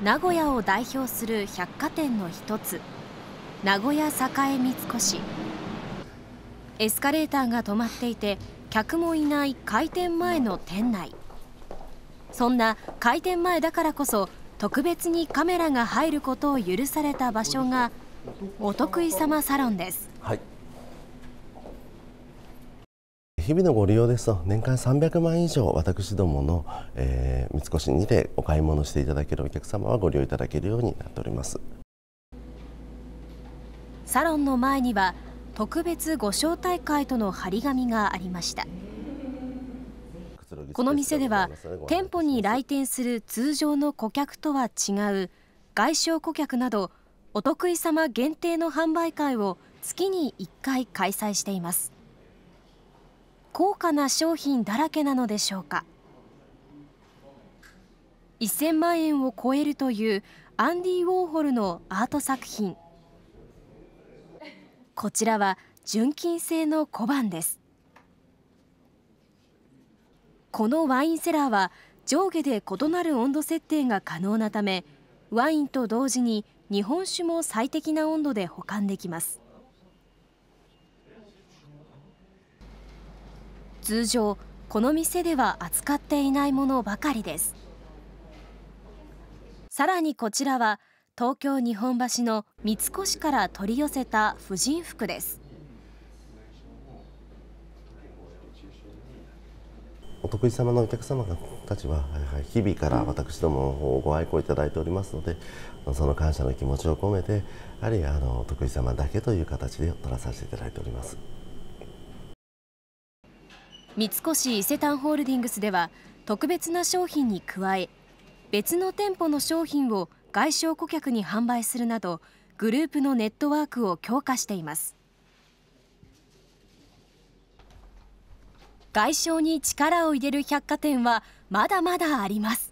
名古屋を代表する百貨店の一つ名古屋栄三越エスカレーターが止まっていて客もいない開店前の店内そんな開店前だからこそ特別にカメラが入ることを許された場所がお得意様サロンです、はい日々のご利用ですと年間300万以上私どもの、えー、三越にてお買い物していただけるお客様はご利用いただけるようになっておりますサロンの前には特別ご招待会との張り紙がありましたこの店では店舗に来店する通常の顧客とは違う外商顧客などお得意様限定の販売会を月に1回開催しています高価な商品だらけなのでしょうか1000万円を超えるというアンディ・ウォーホルのアート作品こちらは純金製の小判ですこのワインセラーは上下で異なる温度設定が可能なためワインと同時に日本酒も最適な温度で保管できます通常この店では扱っていないものばかりですさらにこちらは東京日本橋の三越から取り寄せた婦人服ですお得意様のお客様たちは日々から私どもご愛顧いただいておりますのでその感謝の気持ちを込めてやはりあの得意様だけという形で取らさせていただいております。三越伊勢丹ホールディングスでは特別な商品に加え別の店舗の商品を外商顧客に販売するなどグループのネットワークを強化しています外商に力を入れる百貨店はまだまだあります